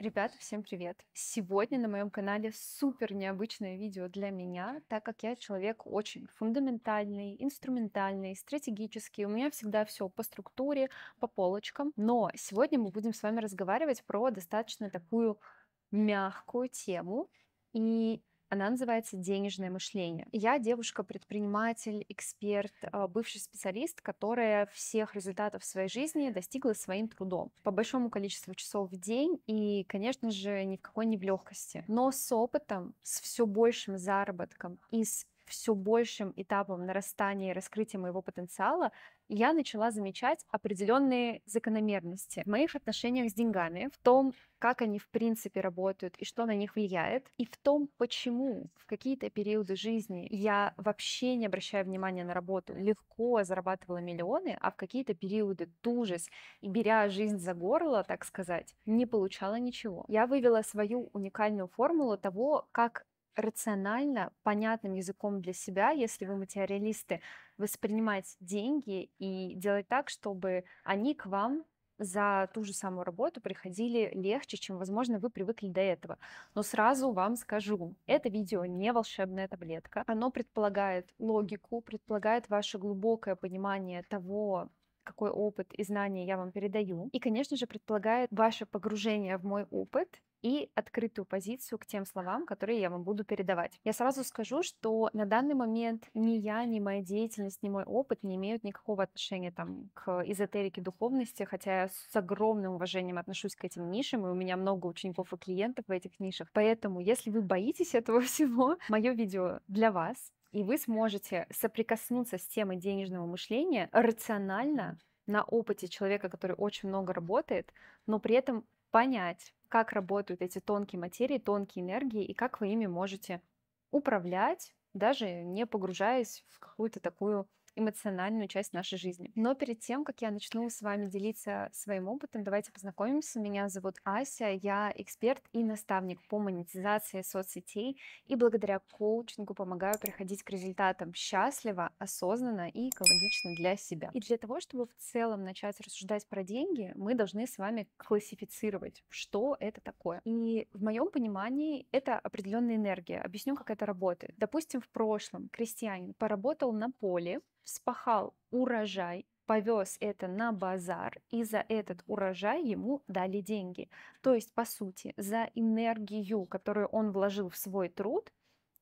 Ребята, всем привет! Сегодня на моем канале супер необычное видео для меня, так как я человек очень фундаментальный, инструментальный, стратегический. У меня всегда все по структуре, по полочкам. Но сегодня мы будем с вами разговаривать про достаточно такую мягкую тему. И она называется «Денежное мышление». Я девушка-предприниматель, эксперт, а, бывший специалист, которая всех результатов своей жизни достигла своим трудом. По большому количеству часов в день и, конечно же, ни в какой не в легкости. Но с опытом, с все большим заработком и с все большим этапом нарастания и раскрытия моего потенциала, я начала замечать определенные закономерности в моих отношениях с деньгами, в том, как они в принципе работают и что на них влияет, и в том, почему в какие-то периоды жизни я вообще не обращая внимания на работу, легко зарабатывала миллионы, а в какие-то периоды тужась и беря жизнь за горло, так сказать, не получала ничего. Я вывела свою уникальную формулу того, как рационально, понятным языком для себя, если вы материалисты, воспринимать деньги и делать так, чтобы они к вам за ту же самую работу приходили легче, чем, возможно, вы привыкли до этого. Но сразу вам скажу, это видео не волшебная таблетка. Оно предполагает логику, предполагает ваше глубокое понимание того, какой опыт и знания я вам передаю. И, конечно же, предполагает ваше погружение в мой опыт и открытую позицию к тем словам, которые я вам буду передавать. Я сразу скажу, что на данный момент ни я, ни моя деятельность, ни мой опыт не имеют никакого отношения там, к эзотерике духовности, хотя я с огромным уважением отношусь к этим нишам, и у меня много учеников и клиентов в этих нишах. Поэтому, если вы боитесь этого всего, мое видео для вас, и вы сможете соприкоснуться с темой денежного мышления рационально на опыте человека, который очень много работает, но при этом понять, как работают эти тонкие материи, тонкие энергии и как вы ими можете управлять, даже не погружаясь в какую-то такую эмоциональную часть нашей жизни. Но перед тем, как я начну с вами делиться своим опытом, давайте познакомимся. Меня зовут Ася, я эксперт и наставник по монетизации соцсетей и благодаря коучингу помогаю приходить к результатам счастливо, осознанно и экологично для себя. И для того, чтобы в целом начать рассуждать про деньги, мы должны с вами классифицировать, что это такое. И в моем понимании это определенная энергия. Объясню, как это работает. Допустим, в прошлом крестьянин поработал на поле, вспахал урожай, повез это на базар, и за этот урожай ему дали деньги. То есть, по сути, за энергию, которую он вложил в свой труд,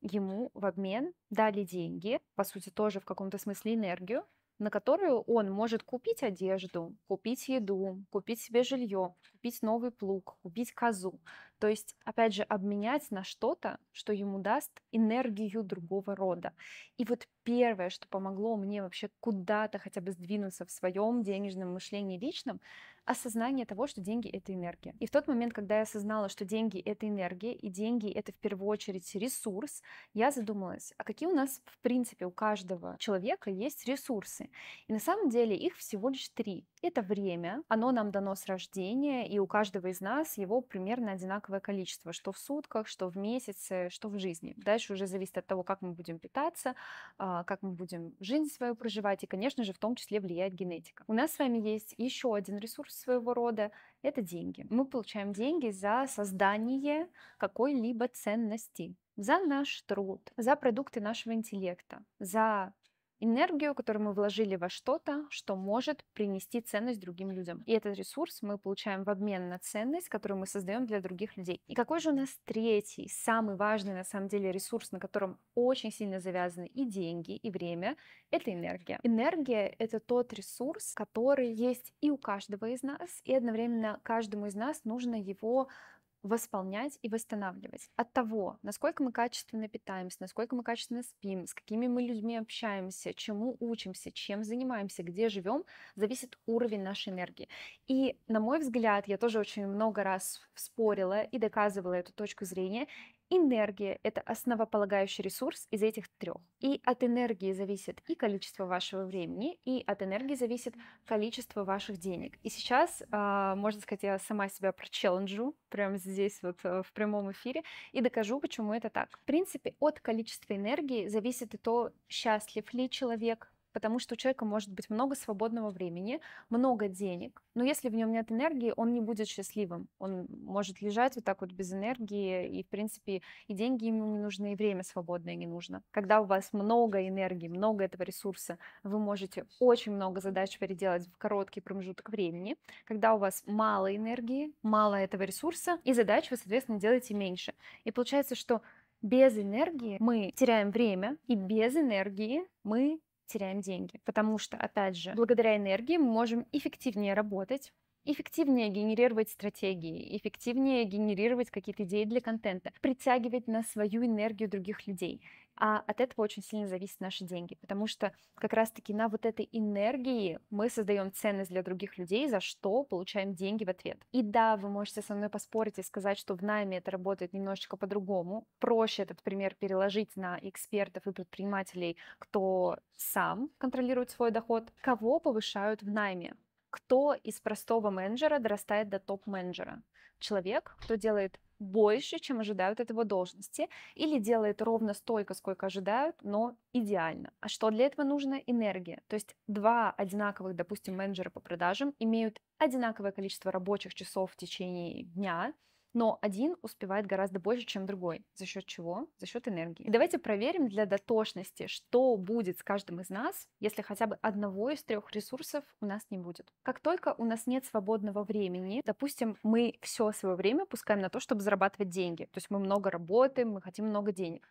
ему в обмен дали деньги, по сути, тоже в каком-то смысле энергию, на которую он может купить одежду, купить еду, купить себе жилье, купить новый плуг, купить козу. То есть, опять же, обменять на что-то, что ему даст энергию другого рода. И вот первое, что помогло мне вообще куда-то хотя бы сдвинуться в своем денежном мышлении личном, осознание того, что деньги — это энергия. И в тот момент, когда я осознала, что деньги — это энергия, и деньги — это в первую очередь ресурс, я задумалась, а какие у нас, в принципе, у каждого человека есть ресурсы? И на самом деле их всего лишь три. Это время, оно нам дано с рождения, и у каждого из нас его примерно одинаковое количество, что в сутках, что в месяце, что в жизни. Дальше уже зависит от того, как мы будем питаться, а, как мы будем жизнь свою проживать, и, конечно же, в том числе влияет генетика. У нас с вами есть еще один ресурс, своего рода, это деньги. Мы получаем деньги за создание какой-либо ценности, за наш труд, за продукты нашего интеллекта, за энергию, которую мы вложили во что-то, что может принести ценность другим людям. И этот ресурс мы получаем в обмен на ценность, которую мы создаем для других людей. И какой же у нас третий, самый важный на самом деле ресурс, на котором очень сильно завязаны и деньги, и время, это энергия. Энергия — это тот ресурс, который есть и у каждого из нас, и одновременно каждому из нас нужно его восполнять и восстанавливать. От того, насколько мы качественно питаемся, насколько мы качественно спим, с какими мы людьми общаемся, чему учимся, чем занимаемся, где живем, зависит уровень нашей энергии. И, на мой взгляд, я тоже очень много раз спорила и доказывала эту точку зрения, Энергия – это основополагающий ресурс из этих трех. И от энергии зависит и количество вашего времени, и от энергии зависит количество ваших денег. И сейчас, а, можно сказать, я сама себя прочелленджу прямо здесь вот э, в прямом эфире и докажу, почему это так. В принципе, от количества энергии зависит и то, счастлив ли человек, потому что у человека может быть много свободного времени, много денег, но если в нем нет энергии, он не будет счастливым. Он может лежать вот так вот без энергии, и, в принципе, и деньги ему не нужны, и время свободное не нужно. Когда у вас много энергии, много этого ресурса, вы можете очень много задач переделать в короткий промежуток времени. Когда у вас мало энергии, мало этого ресурса, и задач вы, соответственно, делаете меньше. И получается, что без энергии мы теряем время, и без энергии мы теряем деньги. Потому что, опять же, благодаря энергии мы можем эффективнее работать, эффективнее генерировать стратегии, эффективнее генерировать какие-то идеи для контента, притягивать на свою энергию других людей. А от этого очень сильно зависят наши деньги, потому что как раз-таки на вот этой энергии мы создаем ценность для других людей, за что получаем деньги в ответ. И да, вы можете со мной поспорить и сказать, что в найме это работает немножечко по-другому. Проще этот пример переложить на экспертов и предпринимателей, кто сам контролирует свой доход, кого повышают в найме кто из простого менеджера дорастает до топ-менеджера. Человек, кто делает больше, чем ожидают от его должности, или делает ровно столько, сколько ожидают, но идеально. А что для этого нужно? Энергия. То есть два одинаковых, допустим, менеджера по продажам имеют одинаковое количество рабочих часов в течение дня, но один успевает гораздо больше, чем другой. За счет чего? За счет энергии. И давайте проверим для дотошности, что будет с каждым из нас, если хотя бы одного из трех ресурсов у нас не будет. Как только у нас нет свободного времени, допустим, мы все свое время пускаем на то, чтобы зарабатывать деньги. То есть мы много работаем, мы хотим много денег.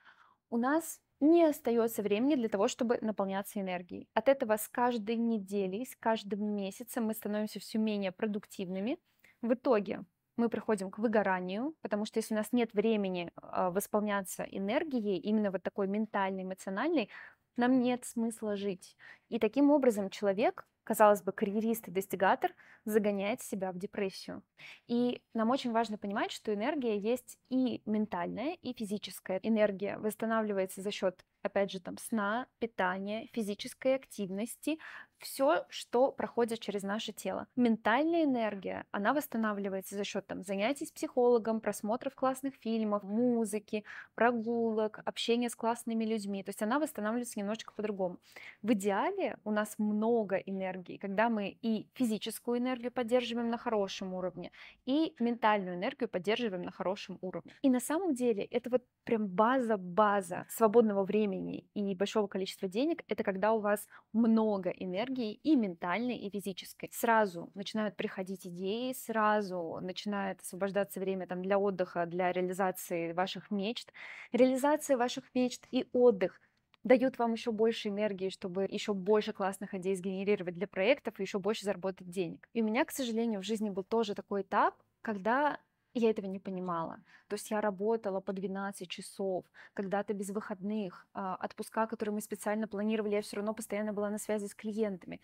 У нас не остается времени для того, чтобы наполняться энергией. От этого с каждой неделей, с каждым месяцем мы становимся все менее продуктивными. В итоге мы приходим к выгоранию, потому что если у нас нет времени а, восполняться энергией, именно вот такой ментальной, эмоциональной, нам нет смысла жить. И таким образом человек, казалось бы, карьерист и достигатор, загоняет себя в депрессию. И нам очень важно понимать, что энергия есть и ментальная, и физическая. Энергия восстанавливается за счет, опять же, там, сна, питания, физической активности, все, что проходит через наше тело. Ментальная энергия, она восстанавливается за счет там, занятий с психологом, просмотров классных фильмов, музыки, прогулок, общения с классными людьми. То есть она восстанавливается немножечко по-другому. В идеале у нас много энергии, когда мы и физическую энергию поддерживаем на хорошем уровне, и ментальную энергию поддерживаем на хорошем уровне. И на самом деле это вот прям база-база свободного времени и большого количества денег, это когда у вас много энергии энергии, и ментальной, и физической. Сразу начинают приходить идеи, сразу начинает освобождаться время там, для отдыха, для реализации ваших мечт. Реализация ваших мечт и отдых дают вам еще больше энергии, чтобы еще больше классных идей сгенерировать для проектов и еще больше заработать денег. И у меня, к сожалению, в жизни был тоже такой этап, когда я этого не понимала. То есть я работала по 12 часов, когда-то без выходных, а, отпуска, которые мы специально планировали, я все равно постоянно была на связи с клиентами.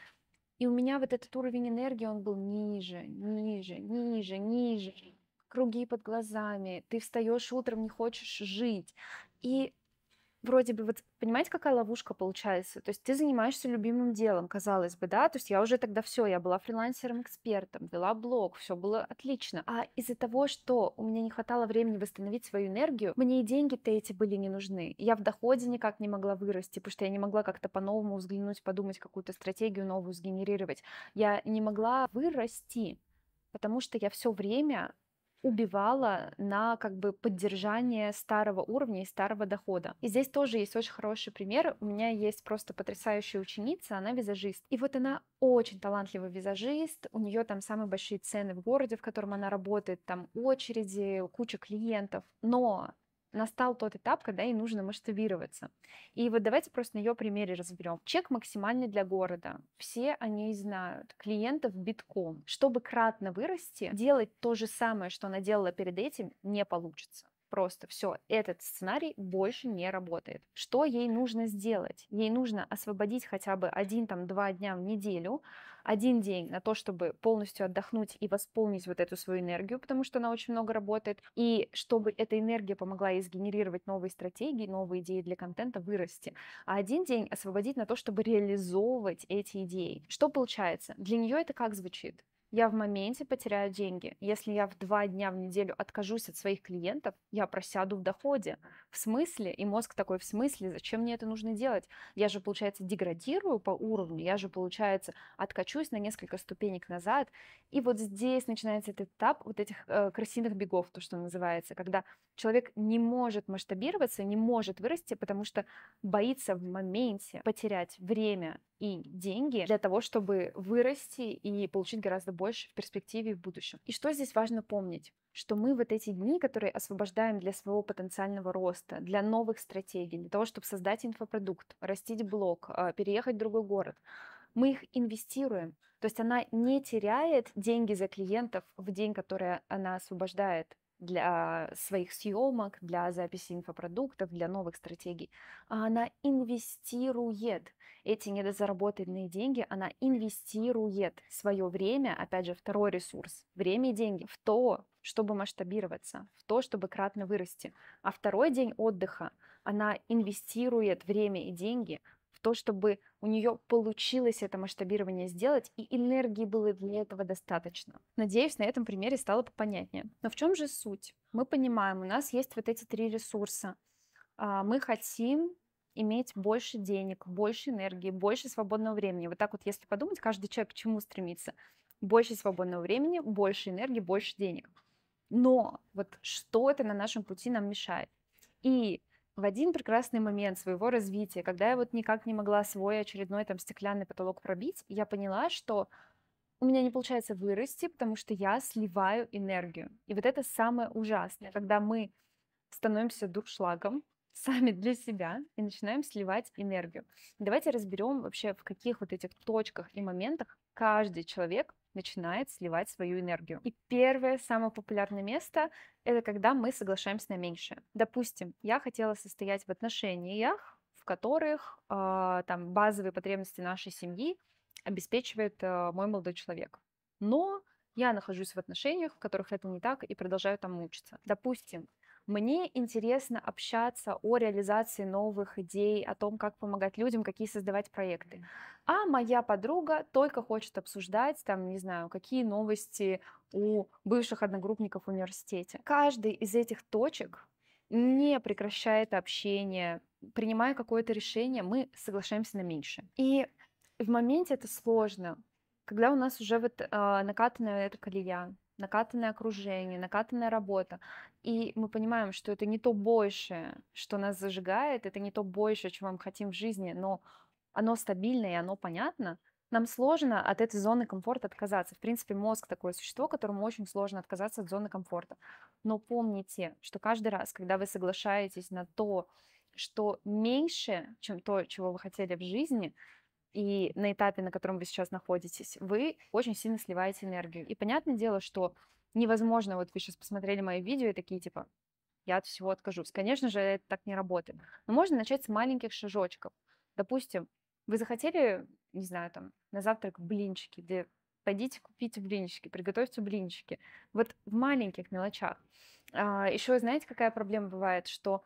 И у меня вот этот уровень энергии, он был ниже, ниже, ниже, ниже. Круги под глазами, ты встаешь утром, не хочешь жить. И вроде бы, вот понимаете, какая ловушка получается? То есть ты занимаешься любимым делом, казалось бы, да? То есть я уже тогда все, я была фрилансером-экспертом, вела блог, все было отлично. А из-за того, что у меня не хватало времени восстановить свою энергию, мне и деньги-то эти были не нужны. Я в доходе никак не могла вырасти, потому что я не могла как-то по-новому взглянуть, подумать, какую-то стратегию новую сгенерировать. Я не могла вырасти, потому что я все время убивала на как бы поддержание старого уровня и старого дохода. И здесь тоже есть очень хороший пример. У меня есть просто потрясающая ученица, она визажист. И вот она очень талантливый визажист, у нее там самые большие цены в городе, в котором она работает, там очереди, куча клиентов. Но настал тот этап, когда ей нужно масштабироваться. И вот давайте просто на ее примере разберем. Чек максимальный для города. Все о ней знают. Клиентов битком. Чтобы кратно вырасти, делать то же самое, что она делала перед этим, не получится просто все, этот сценарий больше не работает. Что ей нужно сделать? Ей нужно освободить хотя бы один, там, два дня в неделю один день на то, чтобы полностью отдохнуть и восполнить вот эту свою энергию, потому что она очень много работает, и чтобы эта энергия помогла ей сгенерировать новые стратегии, новые идеи для контента, вырасти. А один день освободить на то, чтобы реализовывать эти идеи. Что получается? Для нее это как звучит? я в моменте потеряю деньги. Если я в два дня в неделю откажусь от своих клиентов, я просяду в доходе. В смысле? И мозг такой, в смысле? Зачем мне это нужно делать? Я же, получается, деградирую по уровню, я же, получается, откачусь на несколько ступенек назад. И вот здесь начинается этот этап вот этих э, крысиных бегов, то, что называется, когда человек не может масштабироваться, не может вырасти, потому что боится в моменте потерять время, и деньги для того, чтобы вырасти и получить гораздо больше в перспективе и в будущем. И что здесь важно помнить? что мы вот эти дни, которые освобождаем для своего потенциального роста, для новых стратегий, для того, чтобы создать инфопродукт, растить блог, а, переехать в другой город, мы их инвестируем. То есть она не теряет деньги за клиентов в день, который она освобождает для своих съемок, для записи инфопродуктов, для новых стратегий. А она инвестирует эти недозаработанные деньги, она инвестирует свое время, опять же, второй ресурс, время и деньги, в то, чтобы масштабироваться, в то, чтобы кратно вырасти. А второй день отдыха она инвестирует время и деньги – то, чтобы у нее получилось это масштабирование сделать, и энергии было для этого достаточно. Надеюсь, на этом примере стало понятнее. Но в чем же суть? Мы понимаем, у нас есть вот эти три ресурса. А, мы хотим иметь больше денег, больше энергии, больше свободного времени. Вот так вот, если подумать, каждый человек к чему стремится? Больше свободного времени, больше энергии, больше денег. Но вот что это на нашем пути нам мешает? И в один прекрасный момент своего развития, когда я вот никак не могла свой очередной там стеклянный потолок пробить, я поняла, что у меня не получается вырасти, потому что я сливаю энергию. И вот это самое ужасное, когда мы становимся дуршлагом, сами для себя и начинаем сливать энергию. Давайте разберем вообще, в каких вот этих точках и моментах каждый человек начинает сливать свою энергию. И первое, самое популярное место – это когда мы соглашаемся на меньшее. Допустим, я хотела состоять в отношениях, в которых э, там базовые потребности нашей семьи обеспечивает э, мой молодой человек. Но я нахожусь в отношениях, в которых это не так, и продолжаю там учиться. Допустим, мне интересно общаться о реализации новых идей, о том, как помогать людям, какие создавать проекты. А моя подруга только хочет обсуждать, там, не знаю, какие новости у бывших одногруппников в университете. Каждый из этих точек не прекращает общение, принимая какое-то решение, мы соглашаемся на меньше. И в моменте это сложно, когда у нас уже вот э, а, накатанная эта колея, накатанное окружение, накатанная работа. И мы понимаем, что это не то большее, что нас зажигает, это не то большее, чего мы хотим в жизни, но оно стабильно и оно понятно, нам сложно от этой зоны комфорта отказаться. В принципе, мозг такое существо, которому очень сложно отказаться от зоны комфорта. Но помните, что каждый раз, когда вы соглашаетесь на то, что меньше, чем то, чего вы хотели в жизни, и на этапе, на котором вы сейчас находитесь, вы очень сильно сливаете энергию. И понятное дело, что невозможно, вот вы сейчас посмотрели мои видео и такие типа, я от всего откажусь. Конечно же, это так не работает. Но можно начать с маленьких шажочков. Допустим, вы захотели, не знаю, там, на завтрак блинчики, где пойдите купите блинчики, приготовьте блинчики. Вот в маленьких мелочах. А, еще знаете, какая проблема бывает, что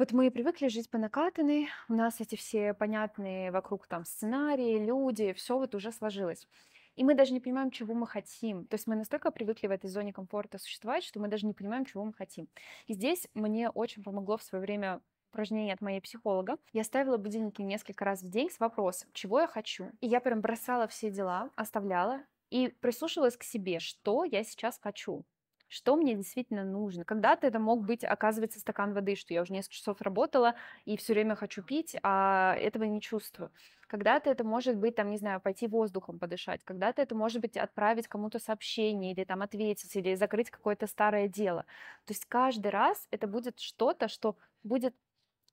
вот мы привыкли жить по накатанной, у нас эти все понятные вокруг там сценарии, люди, все вот уже сложилось. И мы даже не понимаем, чего мы хотим. То есть мы настолько привыкли в этой зоне комфорта существовать, что мы даже не понимаем, чего мы хотим. И здесь мне очень помогло в свое время упражнение от моей психолога. Я ставила будильники несколько раз в день с вопросом, чего я хочу. И я прям бросала все дела, оставляла и прислушивалась к себе, что я сейчас хочу что мне действительно нужно. Когда-то это мог быть, оказывается, стакан воды, что я уже несколько часов работала и все время хочу пить, а этого не чувствую. Когда-то это может быть, там, не знаю, пойти воздухом подышать. Когда-то это может быть отправить кому-то сообщение или там ответить, или закрыть какое-то старое дело. То есть каждый раз это будет что-то, что будет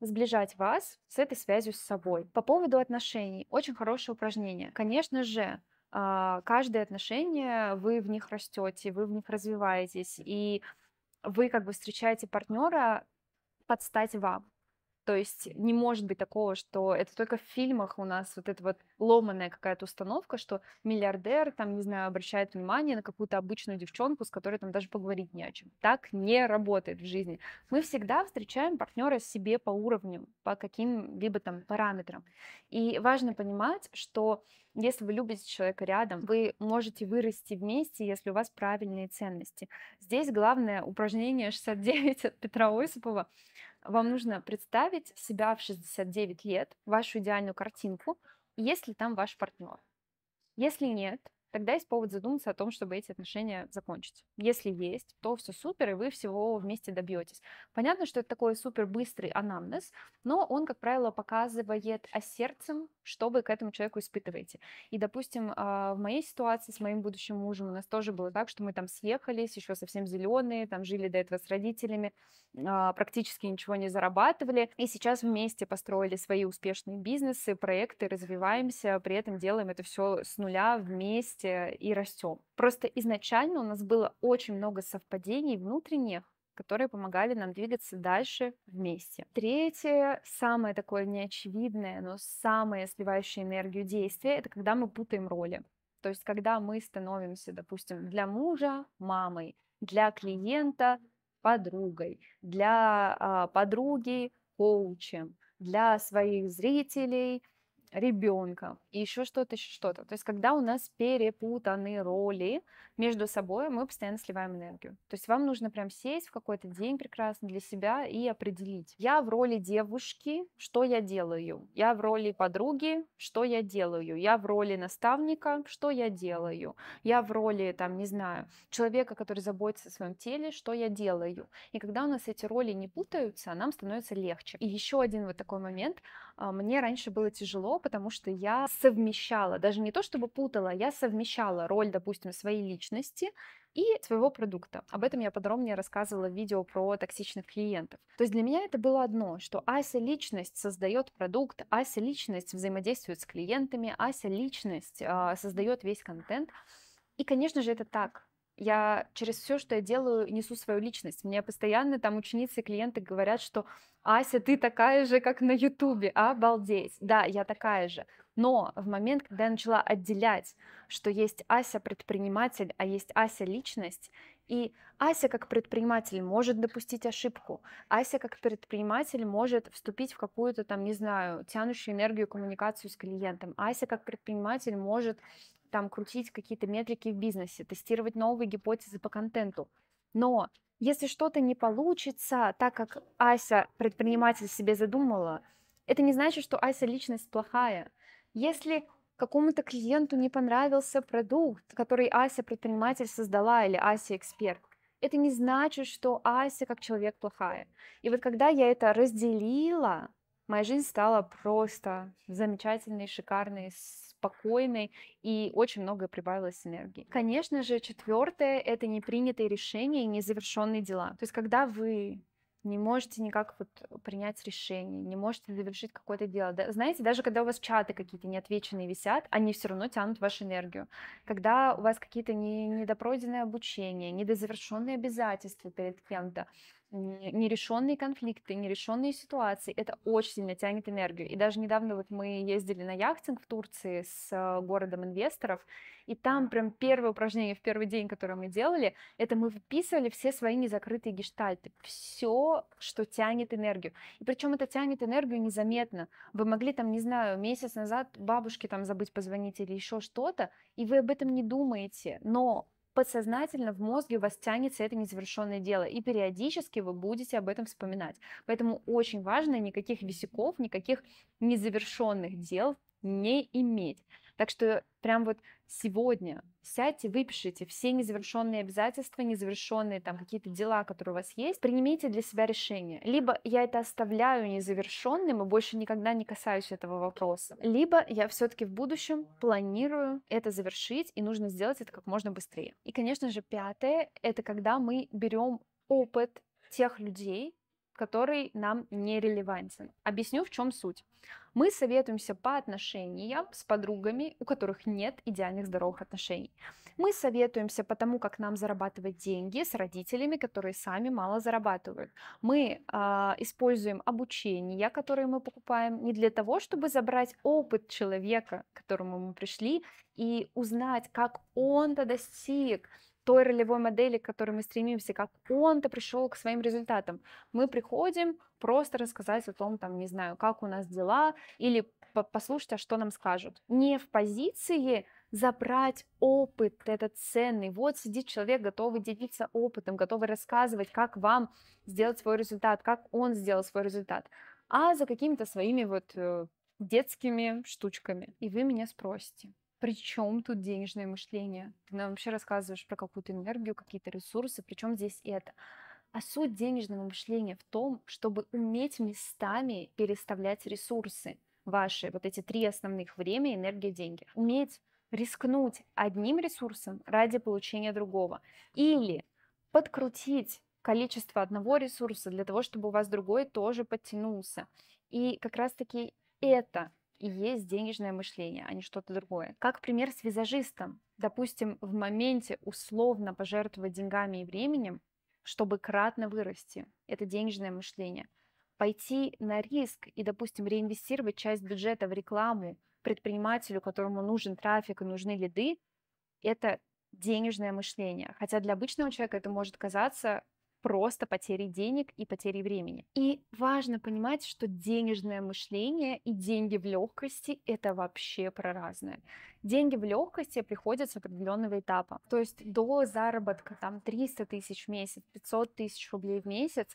сближать вас с этой связью с собой. По поводу отношений. Очень хорошее упражнение. Конечно же, а, каждое отношение, вы в них растете, вы в них развиваетесь, и вы как бы встречаете партнера под стать вам. То есть не может быть такого, что это только в фильмах у нас вот эта вот ломаная какая-то установка, что миллиардер там, не знаю, обращает внимание на какую-то обычную девчонку, с которой там даже поговорить не о чем. Так не работает в жизни. Мы всегда встречаем партнера себе по уровню, по каким-либо там параметрам. И важно понимать, что если вы любите человека рядом, вы можете вырасти вместе, если у вас правильные ценности. Здесь главное упражнение 69 от Петра Осипова вам нужно представить себя в 69 лет, вашу идеальную картинку, Есть ли там ваш партнер. Если нет, тогда есть повод задуматься о том, чтобы эти отношения закончить. Если есть, то все супер, и вы всего вместе добьетесь. Понятно, что это такой супер быстрый анамнез, но он, как правило, показывает о сердцем, что вы к этому человеку испытываете. И, допустим, а, в моей ситуации с моим будущим мужем у нас тоже было так, что мы там съехались, еще совсем зеленые, там жили до этого с родителями, а, практически ничего не зарабатывали, и сейчас вместе построили свои успешные бизнесы, проекты, развиваемся, при этом делаем это все с нуля вместе, вместе и растем. Просто изначально у нас было очень много совпадений внутренних, которые помогали нам двигаться дальше вместе. Третье, самое такое неочевидное, но самое сливающее энергию действие, это когда мы путаем роли. То есть, когда мы становимся, допустим, для мужа мамой, для клиента подругой, для а, подруги коучем, для своих зрителей – ребенка и еще что-то, еще что-то. То есть, когда у нас перепутаны роли между собой, мы постоянно сливаем энергию. То есть, вам нужно прям сесть в какой-то день прекрасно для себя и определить. Я в роли девушки, что я делаю? Я в роли подруги, что я делаю? Я в роли наставника, что я делаю? Я в роли, там, не знаю, человека, который заботится о своем теле, что я делаю? И когда у нас эти роли не путаются, нам становится легче. И еще один вот такой момент, а, мне раньше было тяжело, потому что я совмещала, даже не то чтобы путала, я совмещала роль, допустим, своей личности и своего продукта. Об этом я подробнее рассказывала в видео про токсичных клиентов. То есть для меня это было одно, что Ася личность создает продукт, Ася личность взаимодействует с клиентами, Ася личность э, создает весь контент. И, конечно же, это так я через все, что я делаю, несу свою личность. Мне постоянно там ученицы и клиенты говорят, что Ася, ты такая же, как на Ютубе, обалдеть. Да, я такая же. Но в момент, когда я начала отделять, что есть Ася предприниматель, а есть Ася личность, и Ася как предприниматель может допустить ошибку, Ася как предприниматель может вступить в какую-то там, не знаю, тянущую энергию коммуникацию с клиентом, Ася как предприниматель может там крутить какие-то метрики в бизнесе, тестировать новые гипотезы по контенту. Но если что-то не получится, так как Ася, предприниматель, себе задумала, это не значит, что Ася личность плохая. Если какому-то клиенту не понравился продукт, который Ася, предприниматель, создала или Ася, эксперт, это не значит, что Ася как человек плохая. И вот когда я это разделила, моя жизнь стала просто замечательной, шикарной, спокойной, и очень многое прибавилось энергии. Конечно же, четвертое — это непринятые решения и незавершенные дела. То есть когда вы не можете никак вот принять решение, не можете завершить какое-то дело. Да, знаете, даже когда у вас чаты какие-то неотвеченные висят, они все равно тянут вашу энергию. Когда у вас какие-то не, недопройденные обучения, недозавершенные обязательства перед кем-то, нерешенные конфликты, нерешенные ситуации, это очень сильно тянет энергию. И даже недавно вот мы ездили на яхтинг в Турции с э, городом инвесторов, и там прям первое упражнение в первый день, которое мы делали, это мы выписывали все свои незакрытые гештальты, все, что тянет энергию. И причем это тянет энергию незаметно. Вы могли там, не знаю, месяц назад бабушке там забыть позвонить или еще что-то, и вы об этом не думаете, но подсознательно в мозге у вас тянется это незавершенное дело, и периодически вы будете об этом вспоминать. Поэтому очень важно никаких висяков, никаких незавершенных дел не иметь. Так что прям вот сегодня сядьте, выпишите все незавершенные обязательства, незавершенные там какие-то дела, которые у вас есть, принимите для себя решение. Либо я это оставляю незавершенным и больше никогда не касаюсь этого вопроса, либо я все-таки в будущем планирую это завершить и нужно сделать это как можно быстрее. И, конечно же, пятое — это когда мы берем опыт тех людей, который нам не релевантен. Объясню, в чем суть. Мы советуемся по отношениям с подругами, у которых нет идеальных здоровых отношений. Мы советуемся по тому, как нам зарабатывать деньги с родителями, которые сами мало зарабатывают. Мы э, используем обучение, которое мы покупаем, не для того, чтобы забрать опыт человека, к которому мы пришли, и узнать, как он-то достиг той ролевой модели, к которой мы стремимся, как он-то пришел к своим результатам. Мы приходим просто рассказать о том, там, не знаю, как у нас дела, или послушать, а что нам скажут. Не в позиции забрать опыт этот ценный. Вот сидит человек, готовый делиться опытом, готовый рассказывать, как вам сделать свой результат, как он сделал свой результат, а за какими-то своими вот э, детскими штучками. И вы меня спросите, причем тут денежное мышление? Ты нам вообще рассказываешь про какую-то энергию, какие-то ресурсы, причем здесь это? А суть денежного мышления в том, чтобы уметь местами переставлять ресурсы ваши, вот эти три основных – время, энергия, деньги. Уметь рискнуть одним ресурсом ради получения другого. Или подкрутить количество одного ресурса для того, чтобы у вас другой тоже подтянулся. И как раз-таки это и есть денежное мышление, а не что-то другое. Как пример с визажистом. Допустим, в моменте условно пожертвовать деньгами и временем, чтобы кратно вырасти. Это денежное мышление. Пойти на риск и, допустим, реинвестировать часть бюджета в рекламу предпринимателю, которому нужен трафик и нужны лиды, это денежное мышление. Хотя для обычного человека это может казаться просто потери денег и потери времени. И важно понимать, что денежное мышление и деньги в легкости — это вообще про разное. Деньги в легкости приходят с определенного этапа. То есть до заработка там 300 тысяч в месяц, 500 тысяч рублей в месяц,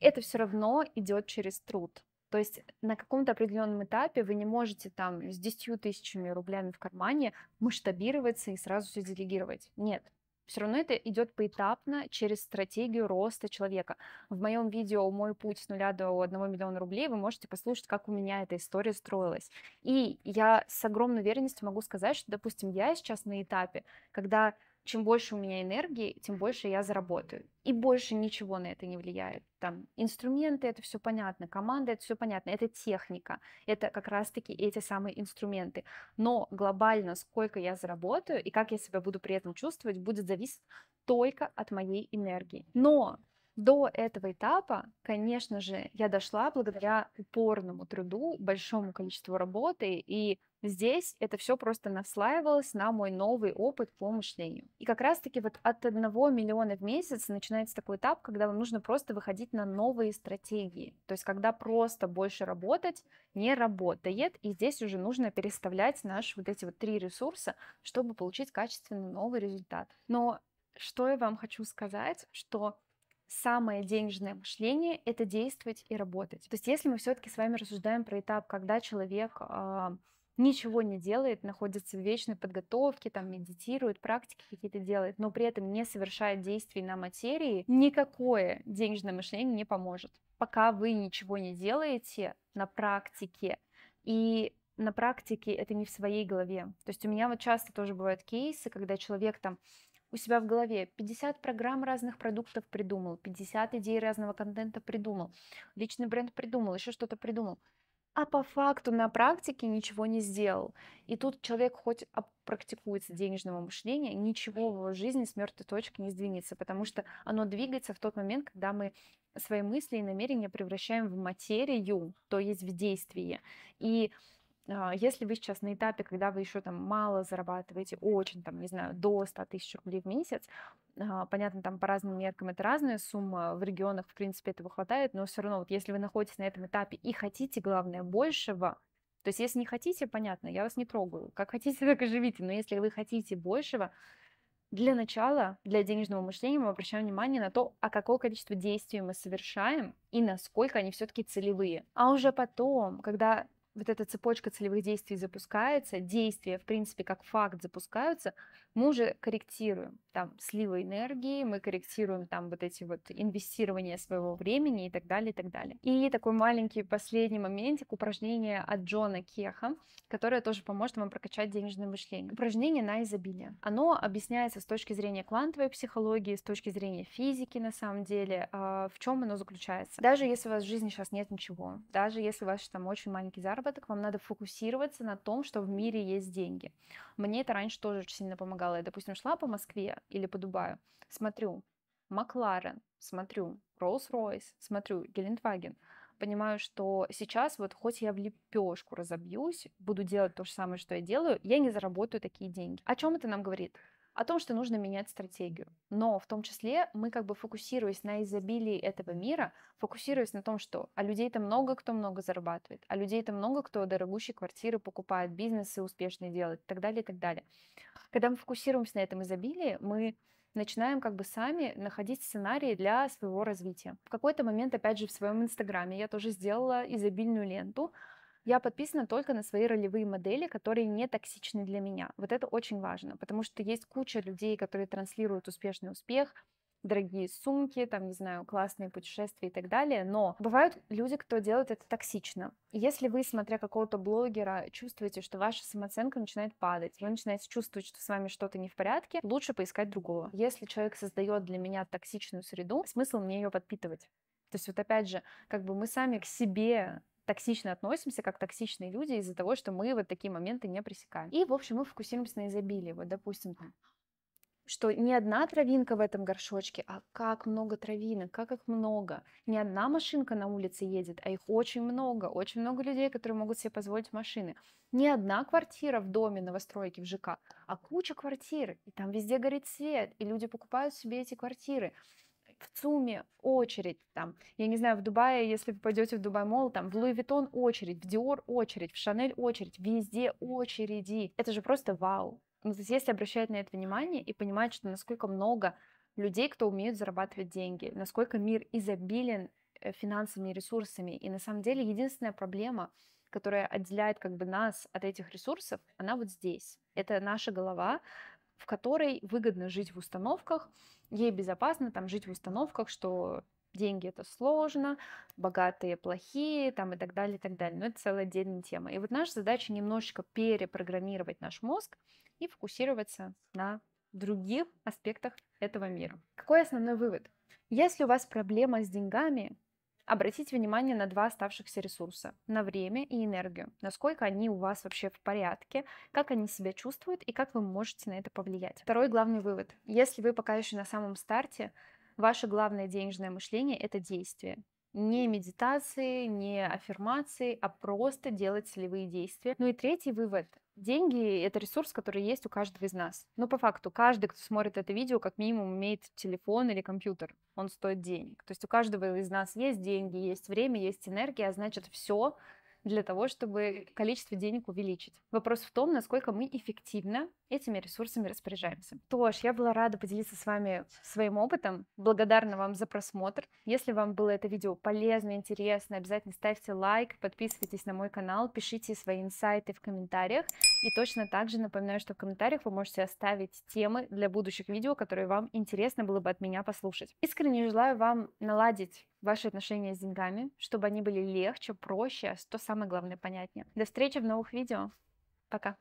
это все равно идет через труд. То есть на каком-то определенном этапе вы не можете там с 10 тысячами рублями в кармане масштабироваться и сразу все делегировать. Нет, все равно это идет поэтапно через стратегию роста человека. В моем видео «Мой путь с нуля до 1 миллиона рублей» вы можете послушать, как у меня эта история строилась. И я с огромной уверенностью могу сказать, что, допустим, я сейчас на этапе, когда чем больше у меня энергии, тем больше я заработаю. И больше ничего на это не влияет. Там инструменты, это все понятно, команда, это все понятно, это техника, это как раз-таки эти самые инструменты. Но глобально, сколько я заработаю и как я себя буду при этом чувствовать, будет зависеть только от моей энергии. Но до этого этапа, конечно же, я дошла благодаря упорному труду, большому количеству работы, и здесь это все просто наслаивалось на мой новый опыт по мышлению. И как раз-таки вот от 1 миллиона в месяц начинается такой этап, когда вам нужно просто выходить на новые стратегии, то есть когда просто больше работать не работает, и здесь уже нужно переставлять наши вот эти вот три ресурса, чтобы получить качественный новый результат. Но что я вам хочу сказать, что самое денежное мышление — это действовать и работать. То есть если мы все таки с вами рассуждаем про этап, когда человек э, ничего не делает, находится в вечной подготовке, там медитирует, практики какие-то делает, но при этом не совершает действий на материи, никакое денежное мышление не поможет. Пока вы ничего не делаете на практике, и на практике это не в своей голове. То есть у меня вот часто тоже бывают кейсы, когда человек там у себя в голове. 50 программ разных продуктов придумал, 50 идей разного контента придумал, личный бренд придумал, еще что-то придумал. А по факту на практике ничего не сделал. И тут человек хоть практикуется денежного мышления, ничего в его жизни с мертвой точки не сдвинется, потому что оно двигается в тот момент, когда мы свои мысли и намерения превращаем в материю, то есть в действие. И а, если вы сейчас на этапе, когда вы еще там мало зарабатываете, очень там, не знаю, до 100 тысяч рублей в месяц, а, понятно, там по разным меркам это разная сумма, в регионах, в принципе, этого хватает, но все равно, вот если вы находитесь на этом этапе и хотите, главное, большего, то есть если не хотите, понятно, я вас не трогаю, как хотите, так и живите, но если вы хотите большего, для начала, для денежного мышления мы обращаем внимание на то, а какое количество действий мы совершаем и насколько они все-таки целевые. А уже потом, когда вот эта цепочка целевых действий запускается, действия, в принципе, как факт запускаются, мы уже корректируем там сливы энергии, мы корректируем там вот эти вот инвестирования своего времени и так далее, и так далее. И такой маленький последний моментик, упражнение от Джона Кеха, которое тоже поможет вам прокачать денежное мышление. Упражнение на изобилие. Оно объясняется с точки зрения квантовой психологии, с точки зрения физики, на самом деле, а, в чем оно заключается. Даже если у вас в жизни сейчас нет ничего, даже если у вас там очень маленький заработок, заработок, вам надо фокусироваться на том, что в мире есть деньги. Мне это раньше тоже очень сильно помогало. Я, допустим, шла по Москве или по Дубаю, смотрю, Макларен, смотрю, Rolls-Royce, смотрю, Гелендваген. Понимаю, что сейчас вот хоть я в лепешку разобьюсь, буду делать то же самое, что я делаю, я не заработаю такие деньги. О чем это нам говорит? о том, что нужно менять стратегию. Но в том числе мы как бы фокусируясь на изобилии этого мира, фокусируясь на том, что а людей-то много, кто много зарабатывает, а людей-то много, кто дорогущие квартиры покупает, бизнесы успешные делает и так далее, и так далее. Когда мы фокусируемся на этом изобилии, мы начинаем как бы сами находить сценарии для своего развития. В какой-то момент, опять же, в своем инстаграме я тоже сделала изобильную ленту, я подписана только на свои ролевые модели, которые не токсичны для меня. Вот это очень важно, потому что есть куча людей, которые транслируют успешный успех, дорогие сумки, там, не знаю, классные путешествия и так далее. Но бывают люди, кто делает это токсично. Если вы, смотря какого-то блогера, чувствуете, что ваша самооценка начинает падать, вы начинаете чувствовать, что с вами что-то не в порядке, лучше поискать другого. Если человек создает для меня токсичную среду, смысл мне ее подпитывать. То есть вот опять же, как бы мы сами к себе токсично относимся, как токсичные люди, из-за того, что мы вот такие моменты не пресекаем. И, в общем, мы фокусируемся на изобилии. Вот, допустим, что не одна травинка в этом горшочке, а как много травинок, как их много. Не одна машинка на улице едет, а их очень много, очень много людей, которые могут себе позволить машины. Не одна квартира в доме новостройки в ЖК, а куча квартир, и там везде горит свет, и люди покупают себе эти квартиры в ЦУМе очередь, там, я не знаю, в Дубае, если вы пойдете в Дубай Мол, там, в Луи Виттон очередь, в Диор очередь, в Шанель очередь, везде очереди. Это же просто вау. Ну, то если обращать на это внимание и понимать, что насколько много людей, кто умеют зарабатывать деньги, насколько мир изобилен э, финансовыми ресурсами. И на самом деле единственная проблема, которая отделяет как бы нас от этих ресурсов, она вот здесь. Это наша голова, в которой выгодно жить в установках, ей безопасно там жить в установках, что деньги это сложно, богатые плохие, там и так далее, и так далее. Но это целая отдельная тема. И вот наша задача немножечко перепрограммировать наш мозг и фокусироваться на других аспектах этого мира. Какой основной вывод? Если у вас проблема с деньгами, Обратите внимание на два оставшихся ресурса, на время и энергию, насколько они у вас вообще в порядке, как они себя чувствуют и как вы можете на это повлиять. Второй главный вывод. Если вы пока еще на самом старте, ваше главное денежное мышление – это действие. Не медитации, не аффирмации, а просто делать целевые действия. Ну и третий вывод Деньги — это ресурс, который есть у каждого из нас. Но по факту каждый, кто смотрит это видео, как минимум имеет телефон или компьютер. Он стоит денег. То есть у каждого из нас есть деньги, есть время, есть энергия, а значит все, для того, чтобы количество денег увеличить. Вопрос в том, насколько мы эффективно этими ресурсами распоряжаемся. Тош, я была рада поделиться с вами своим опытом. Благодарна вам за просмотр. Если вам было это видео полезно, интересно, обязательно ставьте лайк, подписывайтесь на мой канал, пишите свои инсайты в комментариях. И точно так же напоминаю, что в комментариях вы можете оставить темы для будущих видео, которые вам интересно было бы от меня послушать. Искренне желаю вам наладить ваши отношения с деньгами, чтобы они были легче, проще, что самое главное, понятнее. До встречи в новых видео. Пока.